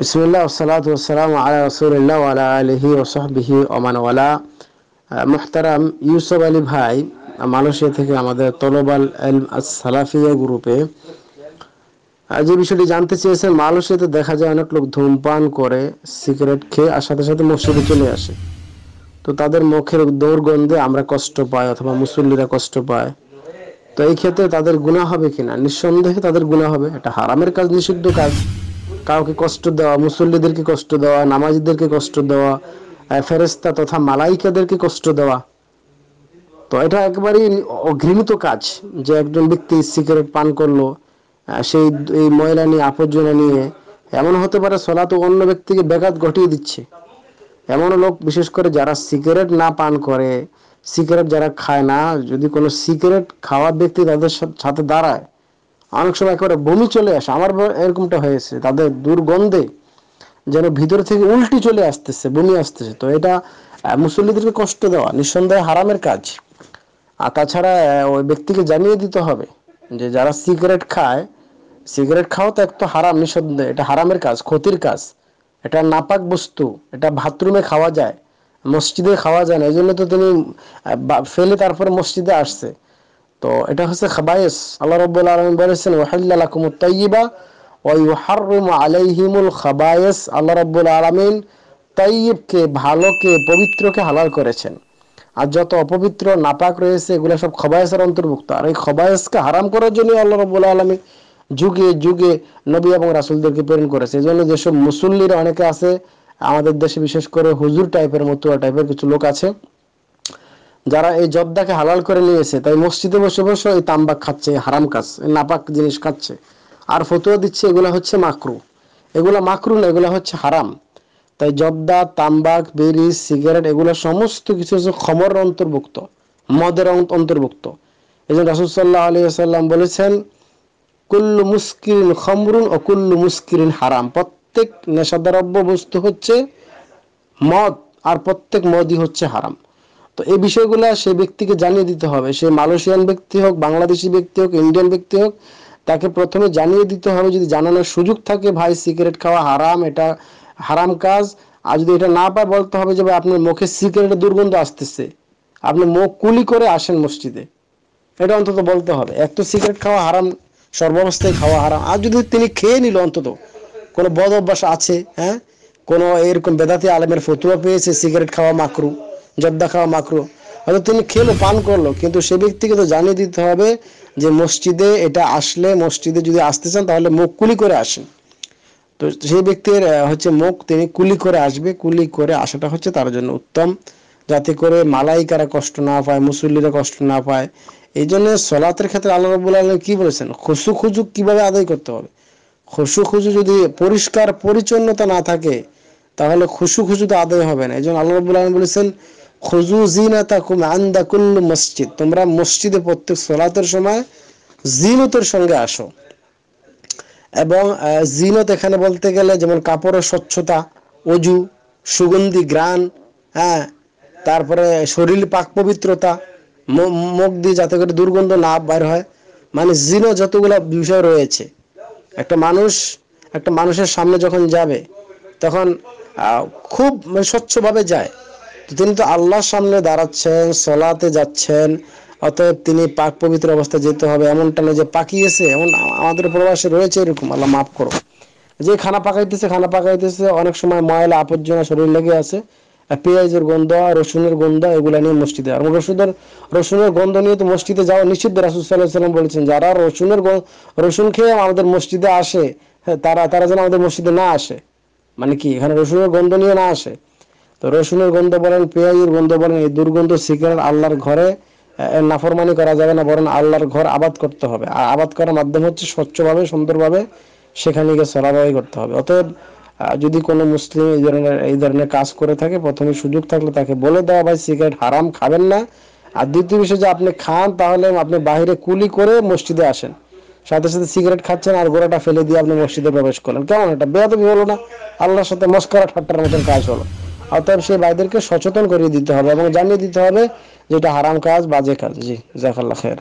বিসমুল্লাহ ওসালাত ওসালাম আলা রসুল্লাহ আলা আলহি ওসহবিহি walaa muxtaram ইউসুফ ali ভাই মালয়েশিয়া uh, থেকে আমাদের তলোবাল আল সালাফিয়া গ্রুপে যে বিষয়টি জানতে চেয়েছেন মালয়েশিয়াতে দেখা যায় অনেক লোক ধূমপান করে সিগারেট খেয়ে আর সাথে সাথে মসজিদে চলে আসে তো তাদের মুখের দৌর্গন্ধে আমরা কষ্ট পাই অথবা মুসল্লিরা কষ্ট পায় তো এই ক্ষেত্রে তাদের গুণা হবে কিনা নিঃসন্দেহে তাদের গুণা হবে এটা হারামের কাজ নিষিদ্ধ কাজ কাউকে কষ্ট দেওয়া মুসল্লিদেরকে কষ্ট দেওয়া নামাজিদেরকে কষ্ট দেওয়া ফেরেস্তা তথা মালাইকাদেরকে কষ্ট দেওয়া তো এটা একেবারেই অঘৃণিত কাজ যে একজন ব্যক্তি সিগারেট পান করলো সেই এই ময়লা নিয়ে আপর্জনা নিয়ে এমন হতে পারে সলা তো অন্য ব্যক্তিকে ব্যাঘাত ঘটিয়ে দিচ্ছে এমন লোক বিশেষ করে যারা সিগারেট না পান করে সিগারেট যারা খায় না যদি কোনো সিগারেট খাওয়ার ব্যক্তি তাদের সাথে দাঁড়ায় অনেক সময় একেবারে বমি চলে আসে আমার এরকমটা হয়েছে তাদের দুর্গন্ধে যেন ভিতর থেকে উল্টি চলে আসতেছে বমি আসতেছে তো এটা মুসল্লিদেরকে কষ্ট দেওয়া নিঃসন্দেহে হারামের কাজ আর তাছাড়া ওই ব্যক্তিকে জানিয়ে দিতে হবে যে যারা সিগারেট খায় সিগারেট খাওয়া তো এক তো হারাম নিঃসন্দেহে এটা হারামের কাজ ক্ষতির কাজ এটা নাপাক বস্তু এটা বাথরুমে খাওয়া যায় মসজিদে খাওয়া যায় না এই জন্য তো তিনি ফেলে তারপরে মসজিদে আসছে তো এটা হচ্ছে খাবায়েস আল্লাহ রব্বুল আলম বলেছেন ওহাল্লাকুমুত তৈবা ওয়াইহারুম আলাইহিমুল খাবায়েস আল্লাহ রব্বুল আলমিন তৈবকে ভালোকে পবিত্রকে হালাল করেছেন আর যত অপবিত্র নাপাক রয়েছে এগুলো সব খবায়েসের অন্তর্ভুক্ত আর এই খবায়েসকে হারাম করার জন্য আল্লাহ রব্বুল আলমী যুগে যুগে নবী এবং রাসুলদেরকে প্রেরণ করেছে এই জন্য যেসব মুসল্লিরা অনেকে আছে আমাদের দেশে বিশেষ করে হুজুর টাইপের মতুয়া টাইপের কিছু লোক আছে যারা এই জর্দাকে হালাল করে নিয়েছে তাই মসজিদে বসে বসে এই তাম্বাক খাচ্ছে হারাম কাজ নাপাক জিনিস খাচ্ছে আর ফতুয়া দিচ্ছে এগুলা হচ্ছে মাকরু এগুলা মাকরু না এগুলা হচ্ছে হারাম তাই জর্দা তাম্বাক বেরি সিগারেট এগুলো সমস্ত কিছু হচ্ছে খমর অন্তর্ভুক্ত মদের অন্তর্ভুক্ত এই জন্য রাসুলসাল্লাহ আলী আসাল্লাম বলেছেন কুল্লু মুস্কিরিন খমরুন ও কুল্লু মুস্কিরিন হারাম প্রত্যেক নেশাদারব্য বস্তু হচ্ছে মদ আর প্রত্যেক মদই হচ্ছে হারাম তো এই বিষয়গুলো সে ব্যক্তিকে জানিয়ে দিতে হবে সে মালয়েশিয়ান ব্যক্তি হোক বাংলাদেশি ব্যক্তি হোক ইন্ডিয়ান ব্যক্তি হোক তাকে প্রথমে জানিয়ে দিতে হবে যদি জানানোর সুযোগ থাকে ভাই সিগারেট খাওয়া হারাম এটা হারাম কাজ আর যদি এটা না পায় বলতে হবে যে ভাই আপনার মুখে সিগারেটের দুর্গন্ধ আসতেছে আপনি মুখ কুলি করে আসেন মসজিদে এটা অন্তত বলতে হবে এক তো সিগারেট খাওয়া হারাম সর্বাবস্থায় খাওয়া হারাম আর যদি তিনি খেয়ে নিল অন্তত কোনো বদ অভ্যাস আছে হ্যাঁ কোনো এরকম বেদাতি আলেমের ফতুয়া পেয়েছে সিগারেট খাওয়া মাকরু জর্দা খাওয়া মাকরু হয়তো তিনি খেলো পান করলো কিন্তু সে ব্যক্তিকে তো জানিয়ে দিতে হবে যে মসজিদে এটা আসলে মসজিদে যদি আসতে চান তাহলে মুখ কুলি করে আসেন তো সেই ব্যক্তির হচ্ছে মুখ তিনি কুলি করে আসবে কুলি করে আসাটা হচ্ছে তার জন্য উত্তম যাতে করে মালাইকারা কষ্ট না পায় মুসল্লিরা কষ্ট না পায় এই জন্য সলাতের ক্ষেত্রে আল্লাহ রবুল আলম কি বলেছেন খসু খুজু কিভাবে আদায় করতে হবে খসু খুজু যদি পরিষ্কার পরিচ্ছন্নতা না থাকে তাহলে খুশু খুশু তো আদায় হবে না এই জন্য আল্লাহ রবুল আলম বলেছেন খুজু মসজিদ তোমরা মসজিদে প্রত্যেক সলাতের সময় জিনতের সঙ্গে আসো এবং জিনত এখানে বলতে গেলে যেমন কাপড়ের স্বচ্ছতা অজু সুগন্ধি গ্রান হ্যাঁ তারপরে শরীর পাক পবিত্রতা মুখ দিয়ে যাতে করে দুর্গন্ধ না বার হয় মানে জিনো যতগুলো বিষয় রয়েছে একটা মানুষ একটা মানুষের সামনে যখন যাবে তখন খুব মানে স্বচ্ছভাবে যায় তিনি তো আল্লাহর সামনে দাঁড়াচ্ছেন সলাতে যাচ্ছেন অতএব তিনি পাক পবিত্র অবস্থায় যেতে হবে এমনটা নয় যে পাকিয়েছে এমন আমাদের প্রবাসে রয়েছে এরকম আল্লাহ মাফ করো যে খানা পাকাইতেছে খানা পাকাইতেছে অনেক সময় ময়লা আপর্জনা শরীর লেগে আছে পেঁয়াজের গন্ধ রসুনের গন্ধ এগুলা নিয়ে মসজিদে আর রসুনের রসুনের গন্ধ নিয়ে তো মসজিদে যাওয়া নিষিদ্ধ রাসুল সাল্লাহ সাল্লাম বলেছেন যারা রসুনের রসুন খেয়ে আমাদের মসজিদে আসে হ্যাঁ তারা তারা যেন আমাদের মসজিদে না আসে মানে কি এখানে রসুনের গন্ধ নিয়ে না আসে তো রসুনের গন্ধ বলেন পেঁয়াজের গন্ধ বলেন এই দুর্গন্ধ সিগারেট আল্লাহর ঘরে নাফরমানি করা যাবে না বরং আল্লাহর ঘর আবাদ করতে হবে আর আবাদ করার মাধ্যমে হচ্ছে স্বচ্ছভাবে সুন্দরভাবে সেখানে গিয়ে সরাবাহি করতে হবে অতএব যদি কোনো মুসলিম এই ধরনের এই ধরনের কাজ করে থাকে প্রথমে সুযোগ থাকলে তাকে বলে দেওয়া ভাই সিগারেট হারাম খাবেন না আর দ্বিতীয় বিষয় যে আপনি খান তাহলে আপনি বাহিরে কুলি করে মসজিদে আসেন সাথে সাথে সিগারেট খাচ্ছেন আর গোড়াটা ফেলে দিয়ে আপনি মসজিদে প্রবেশ করলেন কেমন এটা বেয়াদবি হলো না আল্লাহর সাথে মস্করা ঠাট্টার মতন কাজ হলো অতএব সেই ভাইদেরকে সচেতন করিয়ে দিতে হবে এবং জানিয়ে দিতে হবে যেটা হারাম কাজ বাজে কাজ জি জাকাল্লা খের